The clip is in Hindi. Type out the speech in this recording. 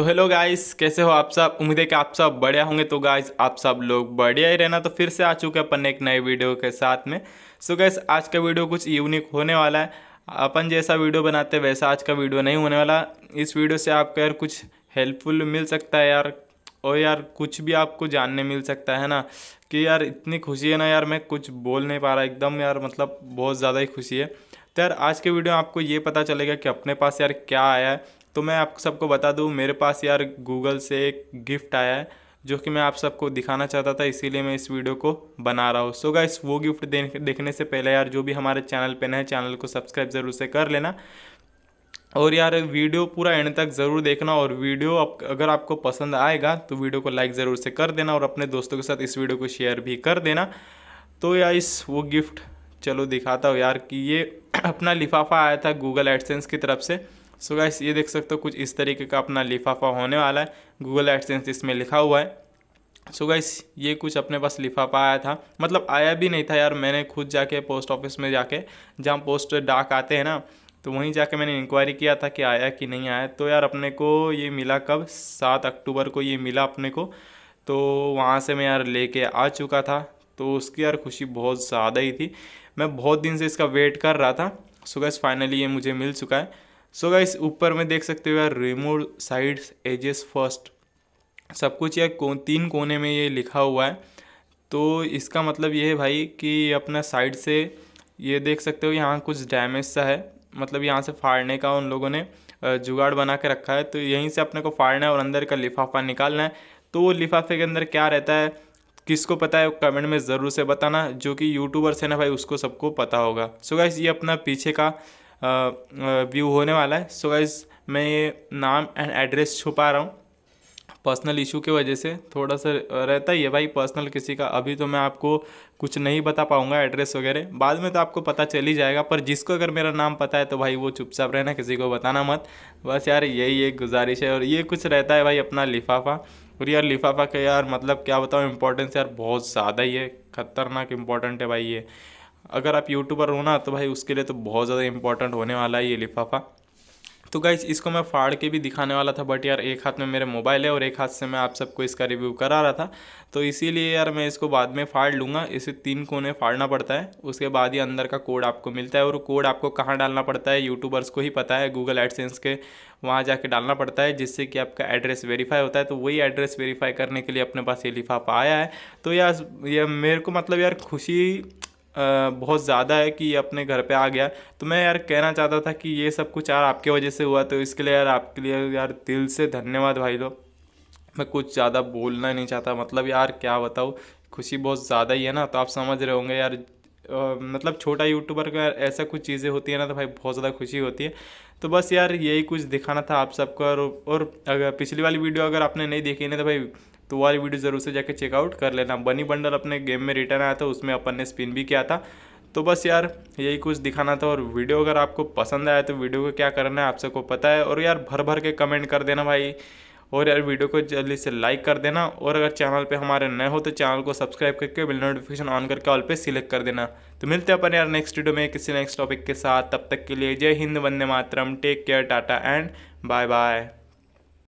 तो हेलो गाइस कैसे हो आप सब उम्मीद है कि आप सब बढ़िया होंगे तो गाइस आप सब लोग बढ़िया ही रहना तो फिर से आ चुके अपन एक नए वीडियो के साथ में सो so गाइस आज का वीडियो कुछ यूनिक होने वाला है अपन जैसा वीडियो बनाते वैसा आज का वीडियो नहीं होने वाला इस वीडियो से आपको यार कुछ हेल्पफुल मिल सकता है यार और यार कुछ भी आपको जानने मिल सकता है ना कि यार इतनी खुशी है ना यार मैं कुछ बोल नहीं पा रहा एकदम यार मतलब बहुत ज़्यादा ही खुशी है तो यार आज के वीडियो में आपको ये पता चलेगा कि अपने पास यार क्या आया है तो मैं आप सबको बता दूँ मेरे पास यार गूगल से एक गिफ्ट आया है जो कि मैं आप सबको दिखाना चाहता था इसीलिए मैं इस वीडियो को बना रहा हूँ सो गाइस वो गिफ्ट देखने से पहले यार जो भी हमारे चैनल पे नए चैनल को सब्सक्राइब ज़रूर से कर लेना और यार वीडियो पूरा एंड तक ज़रूर देखना और वीडियो आप, अगर आपको पसंद आएगा तो वीडियो को लाइक ज़रूर से कर देना और अपने दोस्तों के साथ इस वीडियो को शेयर भी कर देना तो यार इस वो गिफ्ट चलो दिखाता हूँ यार कि ये अपना लिफाफा आया था गूगल एडसेंस की तरफ से सो गाइस ये देख सकते हो कुछ इस तरीके का अपना लिफाफा होने वाला है गूगल एडसेंस इसमें लिखा हुआ है सो so गाइस ये कुछ अपने पास लिफाफा आया था मतलब आया भी नहीं था यार मैंने खुद जाके पोस्ट ऑफिस में जाके जहाँ पोस्ट डाक आते हैं ना तो वहीं जाके मैंने इंक्वायरी किया था कि आया कि नहीं आया तो यार अपने को ये मिला कब सात अक्टूबर को ये मिला अपने को तो वहाँ से मैं यार लेके आ चुका था तो उसकी यार खुशी बहुत ज़्यादा ही थी मैं बहुत दिन से इसका वेट कर रहा था सो गाइस फाइनली ये मुझे मिल चुका है सो so गाइस ऊपर में देख सकते हो यार रिमूव साइड्स एजेस फर्स्ट सब कुछ यार को, तीन कोने में ये लिखा हुआ है तो इसका मतलब ये है भाई कि अपना साइड से ये देख सकते हो यहाँ कुछ डैमेज सा है मतलब यहाँ से फाड़ने का उन लोगों ने जुगाड़ बना के रखा है तो यहीं से अपने को फाड़ना है और अंदर का लिफाफा निकालना है तो वो लिफाफे के अंदर क्या रहता है किसको पता है कमेंट में ज़रूर से बताना जो कि यूट्यूबर्स है ना भाई उसको सबको पता होगा सो so गाइस ये अपना पीछे का व्यू होने वाला है सो so गाइज मैं ये नाम एंड एड्रेस छुपा रहा हूँ पर्सनल इशू की वजह से थोड़ा सा रहता ही है भाई पर्सनल किसी का अभी तो मैं आपको कुछ नहीं बता पाऊँगा एड्रेस वगैरह बाद में तो आपको पता चल ही जाएगा पर जिसको अगर मेरा नाम पता है तो भाई वो चुपचाप रहना किसी को बताना मत बस यार यही एक गुजारिश है और ये कुछ रहता है भाई अपना लिफाफा और यार लिफाफा का यार मतलब क्या बताऊँ इम्पोर्टेंस यार बहुत ज़्यादा ही है ख़तरनाक इम्पोर्टेंट है भाई ये अगर आप यूट्यूबर हो ना तो भाई उसके लिए तो बहुत ज़्यादा इंपॉर्टेंट होने वाला है ये लिफाफा तो गाइज इसको मैं फाड़ के भी दिखाने वाला था बट यार एक हाथ में मेरे मोबाइल है और एक हाथ से मैं आप सबको इसका रिव्यू करा रहा था तो इसीलिए यार मैं इसको बाद में फाड़ लूँगा इसे तीन कोने फाड़ना पड़ता है उसके बाद ही अंदर का कोड आपको मिलता है और कोड आपको कहाँ डालना पड़ता है यूट्यूबर्स को ही पता है गूगल एडसेंस के वहाँ जाके डालना पड़ता है जिससे कि आपका एड्रेस वेरीफाई होता है तो वही एड्रेस वेरीफाई करने के लिए अपने पास ये लिफाफा आया है तो यार ये मेरे को मतलब यार खुशी बहुत ज़्यादा है कि ये अपने घर पे आ गया तो मैं यार कहना चाहता था कि ये सब कुछ यार आपके वजह से हुआ तो इसके लिए यार आपके लिए यार दिल से धन्यवाद भाई लोग मैं कुछ ज़्यादा बोलना नहीं चाहता मतलब यार क्या बताऊँ खुशी बहुत ज़्यादा ही है ना तो आप समझ रहे होंगे यार मतलब छोटा यूट्यूबर का ऐसा कुछ चीज़ें होती है ना तो भाई बहुत ज़्यादा खुशी होती है तो बस यार यही कुछ दिखाना था आप सबको और, और अगर पिछली वाली वीडियो अगर आपने नहीं देखी ना तो भाई तो वाली वीडियो ज़रूर से जाके चेकआउट कर लेना बनी बंडल अपने गेम में रिटर्न आया था उसमें अपन ने स्पिन भी किया था तो बस यार यही कुछ दिखाना था और वीडियो अगर आपको पसंद आया तो वीडियो को क्या करना है आप सबको पता है और यार भर भर के कमेंट कर देना भाई और यार वीडियो को जल्दी से लाइक कर देना और अगर चैनल पे हमारे नए हो तो चैनल को सब्सक्राइब करके बिल नोटिफिकेशन ऑन करके ऑल पे सिलेक्ट कर देना तो मिलते हैं अपन यार नेक्स्ट वीडियो में किसी नेक्स्ट टॉपिक के साथ तब तक के लिए जय Hind Vande Mataram take care tata and bye bye